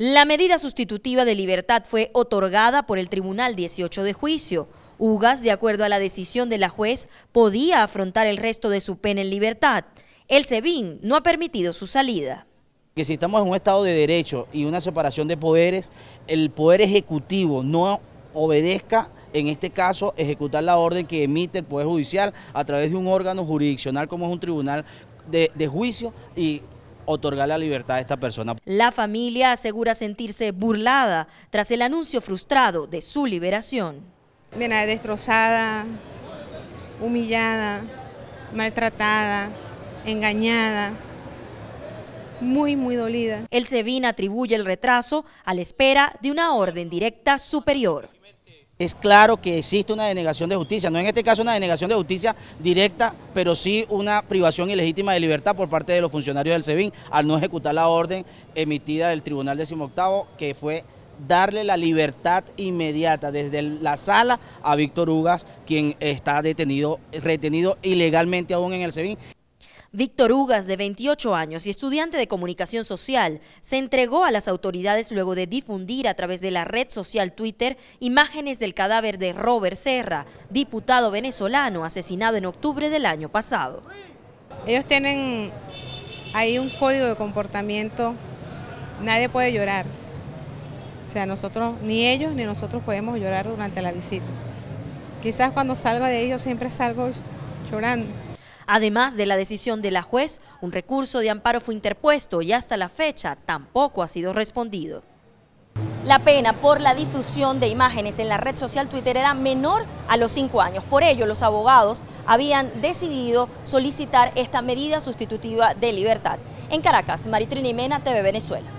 La medida sustitutiva de libertad fue otorgada por el Tribunal 18 de Juicio. Ugas, de acuerdo a la decisión de la juez, podía afrontar el resto de su pena en libertad. El SEBIN no ha permitido su salida que si estamos en un Estado de derecho y una separación de poderes, el Poder Ejecutivo no obedezca, en este caso, ejecutar la orden que emite el Poder Judicial a través de un órgano jurisdiccional como es un tribunal de, de juicio y otorgar la libertad a esta persona. La familia asegura sentirse burlada tras el anuncio frustrado de su liberación. destrozada, humillada, maltratada, engañada muy, muy dolida. El SEBIN atribuye el retraso a la espera de una orden directa superior es claro que existe una denegación de justicia, no en este caso una denegación de justicia directa, pero sí una privación ilegítima de libertad por parte de los funcionarios del SEBIN al no ejecutar la orden emitida del Tribunal Octavo que fue darle la libertad inmediata desde la sala a Víctor Ugas, quien está detenido, retenido ilegalmente aún en el SEBIN. Víctor Ugas, de 28 años y estudiante de comunicación social, se entregó a las autoridades luego de difundir a través de la red social Twitter imágenes del cadáver de Robert Serra, diputado venezolano asesinado en octubre del año pasado. Ellos tienen ahí un código de comportamiento, nadie puede llorar. O sea, nosotros, ni ellos ni nosotros podemos llorar durante la visita. Quizás cuando salgo de ellos siempre salgo llorando. Además de la decisión de la juez, un recurso de amparo fue interpuesto y hasta la fecha tampoco ha sido respondido. La pena por la difusión de imágenes en la red social Twitter era menor a los cinco años. Por ello, los abogados habían decidido solicitar esta medida sustitutiva de libertad. En Caracas, Maritrina Mena, TV Venezuela.